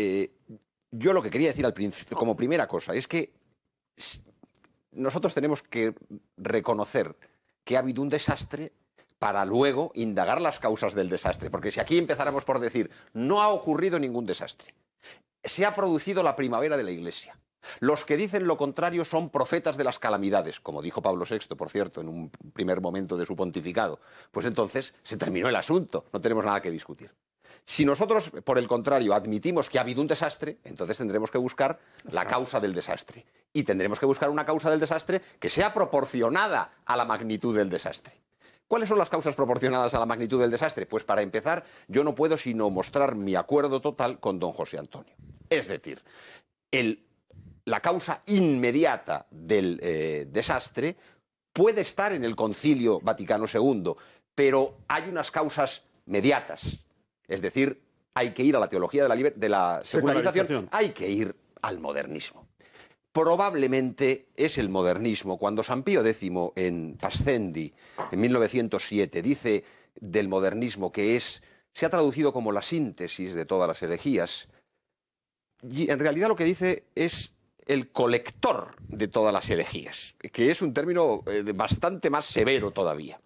Eh, yo lo que quería decir al como primera cosa, es que nosotros tenemos que reconocer que ha habido un desastre para luego indagar las causas del desastre. Porque si aquí empezáramos por decir, no ha ocurrido ningún desastre, se ha producido la primavera de la Iglesia. Los que dicen lo contrario son profetas de las calamidades, como dijo Pablo VI, por cierto, en un primer momento de su pontificado. Pues entonces se terminó el asunto, no tenemos nada que discutir. Si nosotros, por el contrario, admitimos que ha habido un desastre, entonces tendremos que buscar la causa del desastre. Y tendremos que buscar una causa del desastre que sea proporcionada a la magnitud del desastre. ¿Cuáles son las causas proporcionadas a la magnitud del desastre? Pues para empezar, yo no puedo sino mostrar mi acuerdo total con don José Antonio. Es decir, la causa inmediata del eh, desastre puede estar en el concilio Vaticano II, pero hay unas causas mediatas es decir, hay que ir a la teología de la, secularización, hay que ir al modernismo. Probablemente es el modernismo. Cuando San Pío X en Pascendi, en 1907, dice del modernismo que es, se ha traducido como la síntesis de todas las herejías, y en realidad lo que dice es el colector de todas las herejías, que es un término eh, bastante más severo todavía.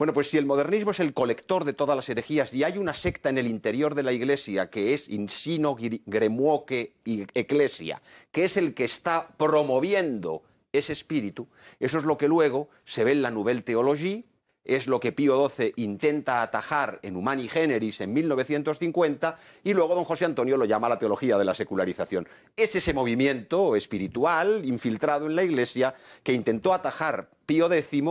Bueno, pues si el modernismo es el colector de todas las herejías y hay una secta en el interior de la Iglesia que es Insino Gremuoque Ecclesia, que es el que está promoviendo ese espíritu, eso es lo que luego se ve en la Nouvelle teología, es lo que Pío XII intenta atajar en Humani Generis en 1950 y luego don José Antonio lo llama la teología de la secularización. Es ese movimiento espiritual infiltrado en la Iglesia que intentó atajar Pío X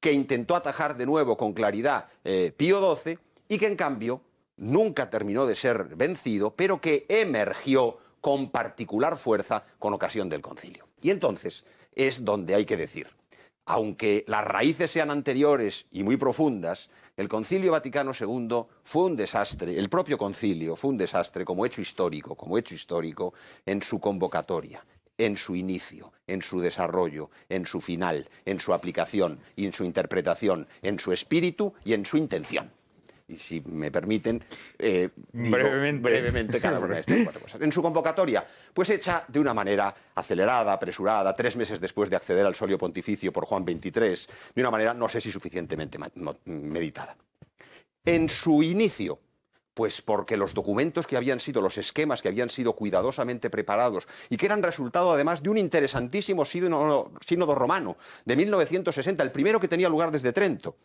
que intentó atajar de nuevo con claridad eh, Pío XII y que en cambio nunca terminó de ser vencido, pero que emergió con particular fuerza con ocasión del concilio. Y entonces es donde hay que decir, aunque las raíces sean anteriores y muy profundas, el Concilio Vaticano II fue un desastre, el propio concilio fue un desastre como hecho histórico, como hecho histórico en su convocatoria en su inicio, en su desarrollo, en su final, en su aplicación y en su interpretación, en su espíritu y en su intención. Y si me permiten, eh, brevemente. brevemente cada una de estas cuatro cosas. En su convocatoria, pues hecha de una manera acelerada, apresurada, tres meses después de acceder al solio pontificio por Juan XXIII, de una manera no sé si suficientemente meditada. En su inicio, pues porque los documentos que habían sido, los esquemas que habían sido cuidadosamente preparados y que eran resultado además de un interesantísimo sínodo, romano de 1960, el primero que tenía lugar desde Trento,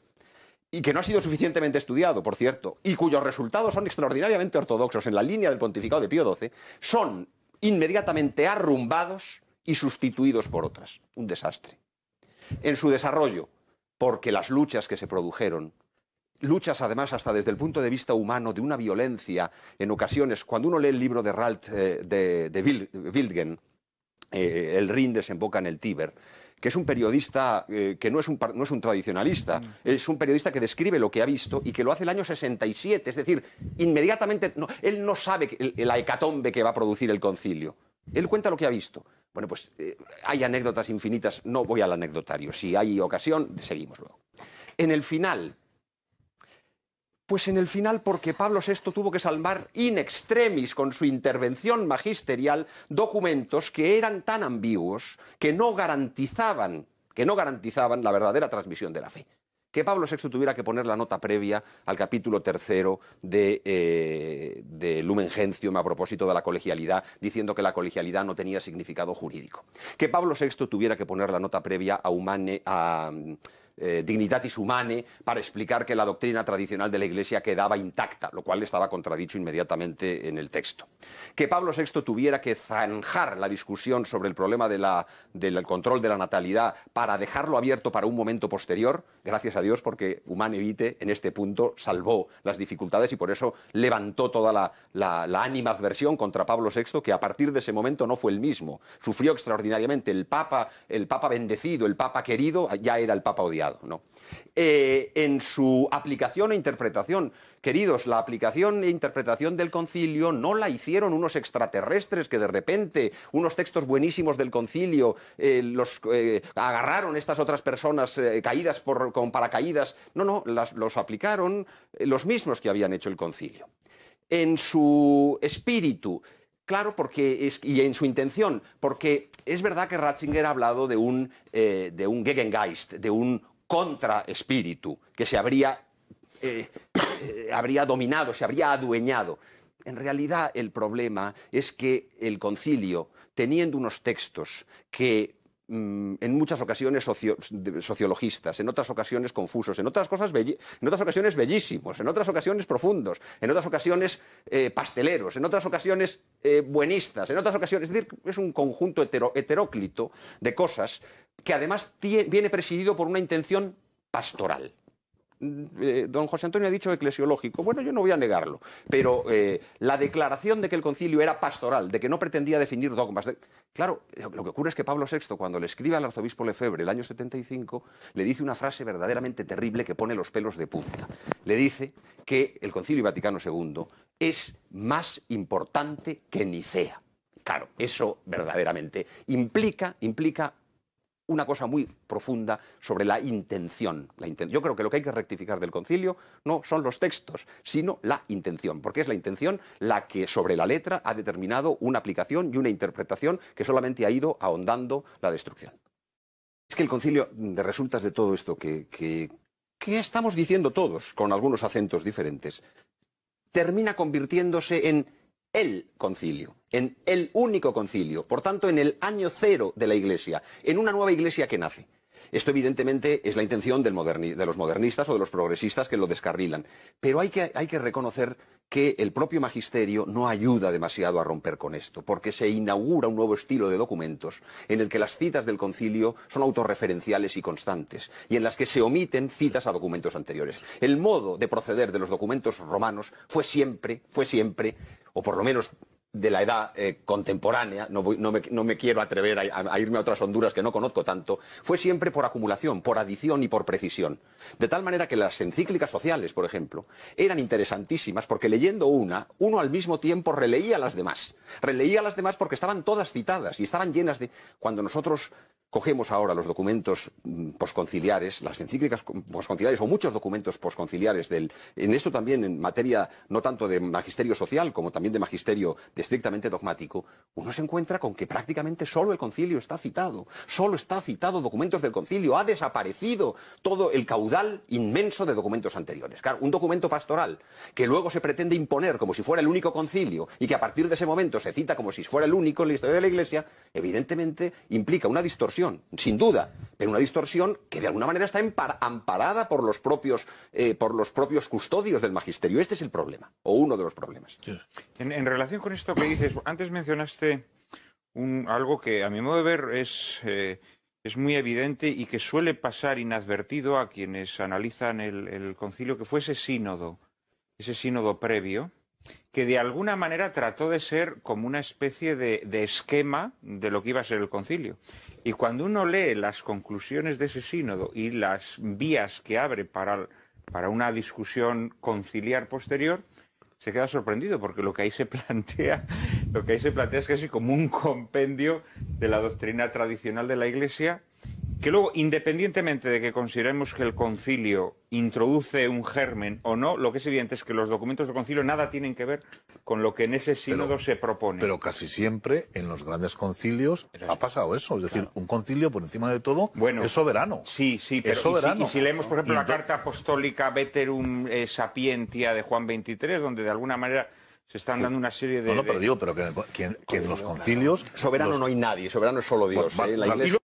y que no ha sido suficientemente estudiado, por cierto, y cuyos resultados son extraordinariamente ortodoxos en la línea del pontificado de Pío XII, son inmediatamente arrumbados y sustituidos por otras. Un desastre. En su desarrollo, porque las luchas que se produjeron luchas además hasta desde el punto de vista humano de una violencia en ocasiones. Cuando uno lee el libro de Ralt eh, de, Wildgen, eh, El Rin desemboca en el Tíber, que es un periodista eh, que no es un, no es un tradicionalista, mm. es un periodista que describe lo que ha visto y que lo hace el año 67, es decir, inmediatamente, no, él no sabe la hecatombe que va a producir el concilio, él cuenta lo que ha visto. Bueno, pues hay anécdotas infinitas, no voy al anecdotario, si hay ocasión, seguimos luego. En el final, pues en el final, porque Pablo VI tuvo que salvar in extremis con su intervención magisterial documentos que eran tan ambiguos que no garantizaban, que no garantizaban la verdadera transmisión de la fe. Que Pablo VI tuviera que poner la nota previa al capítulo tercero de, eh, de Lumen Gentium a propósito de la colegialidad, diciendo que la colegialidad no tenía significado jurídico. Que Pablo VI tuviera que poner la nota previa a, humane, a eh, dignitatis humane, para explicar que la doctrina tradicional de la Iglesia quedaba intacta, lo cual estaba contradicho inmediatamente en el texto. Que Pablo VI tuviera que zanjar la discusión sobre el problema de la, del control de la natalidad para dejarlo abierto para un momento posterior, gracias a Dios porque Humane Vitae en este punto salvó las dificultades y por eso levantó toda la, la, la animadversión contra Pablo VI, que a partir de ese momento no fue el mismo. Sufrió extraordinariamente el Papa, el Papa bendecido, el Papa querido, ya era el Papa odiado no. Eh, en su aplicación e interpretación. Queridos, la aplicación e interpretación del concilio no la hicieron unos extraterrestres que de repente unos textos buenísimos del concilio eh, los eh, agarraron estas otras personas caídas con paracaídas. No, no, los aplicaron los mismos que habían hecho el concilio. En su espíritu, Claro, porque es, y en su intención, porque es verdad que Ratzinger ha hablado de un, de un Gegengeist, de un contra espíritu, que se habría, eh, eh, habría dominado, se habría adueñado. En realidad el problema es que el concilio, teniendo unos textos que Mm, en muchas ocasiones sociologistas, en otras ocasiones confusos, en otras, cosas en otras ocasiones bellísimos, en otras ocasiones profundos, en otras ocasiones eh, pasteleros, en otras ocasiones eh, buenistas, en otras ocasiones. Es decir, es un conjunto heteróclito de cosas que además viene presidido por una intención pastoral. Eh, don José Antonio ha dicho eclesiológico. Bueno, yo no voy a negarlo, pero eh, la declaración de que el concilio era pastoral, de que no pretendía definir dogmas. Claro, lo que ocurre es que Pablo VI, cuando le escribe al arzobispo Lefebvre el año 75, le dice una frase verdaderamente terrible que pone los pelos de punta. Le dice que el concilio Vaticano II es más importante que Nicea. Claro, eso verdaderamente implica, implica una cosa muy profunda sobre la intención. La Yo creo que lo que hay que rectificar del concilio no son los textos, sino la intención, porque es la intención la que sobre la letra ha determinado una aplicación y una interpretación que solamente ha ido ahondando la destrucción. Es que el concilio, mm, de resultas de todo esto que, que estamos diciendo todos, con algunos acentos diferentes, termina convirtiéndose en el concilio en el único concilio, por tanto en el año cero de la Iglesia, en una nueva Iglesia que nace. Esto evidentemente es la intención de los modernistas o de los progresistas que lo descarrilan, pero hay que, hay que reconocer que el propio magisterio no ayuda demasiado a romper con esto, porque se inaugura un nuevo estilo de documentos en el que las citas del concilio son autorreferenciales y constantes, y en las que se omiten citas a documentos anteriores. El modo de proceder de los documentos romanos fue siempre, fue siempre, o por lo menos de la edad eh, contemporánea, no, no, me, no, me, quiero atrever a, a, irme a otras Honduras que no conozco tanto, fue siempre por acumulación, por adición y por precisión. De tal manera que las encíclicas sociales, por ejemplo, eran interesantísimas porque leyendo una, uno al mismo tiempo releía las demás. Releía las demás porque estaban todas citadas y estaban llenas de... Cuando nosotros Cogemos ahora los documentos mm, posconciliares, las encíclicas posconciliares o muchos documentos posconciliares del, en esto también en materia no tanto de magisterio social como también de magisterio estrictamente dogmático, uno se encuentra con que prácticamente solo el concilio está citado, solo está citado documentos del concilio, ha desaparecido todo el caudal inmenso de documentos anteriores. Claro, un documento pastoral que luego se pretende imponer como si fuera el único concilio y que a partir de ese momento se cita como si fuera el único en la historia de la Iglesia, evidentemente implica una distorsión, sin duda, pero una distorsión que de alguna manera está amparada por los propios, eh, por los propios custodios del magisterio. Este es el problema, o uno de los problemas. En, relación con esto que dices, antes mencionaste un, algo que a mi modo de ver es, eh, es, muy evidente y que suele pasar inadvertido a quienes analizan el, el concilio, que fue ese sínodo, ese sínodo previo que de alguna manera trató de ser como una especie de, esquema de lo que iba a ser el concilio. Y cuando uno lee las conclusiones de ese sínodo y las vías que abre para, para una discusión conciliar posterior, se queda sorprendido porque lo que ahí se plantea, lo que ahí se plantea es casi como un compendio de la doctrina tradicional de la Iglesia que luego, independientemente de que consideremos que el concilio introduce un germen o no, lo que es evidente es que los documentos del concilio nada tienen que ver con lo que en ese sínodo se propone. Pero casi siempre en los grandes concilios ha pasado eso, es decir, un concilio por encima de todo es soberano. Sí, sí, pero Y, si, leemos, por ejemplo, la carta apostólica Veterum eh, Sapientia de Juan 23, donde de alguna manera se están dando una serie de... No, pero digo, pero que, en los concilios... Soberano no hay nadie, soberano es solo Dios. ¿eh? la iglesia...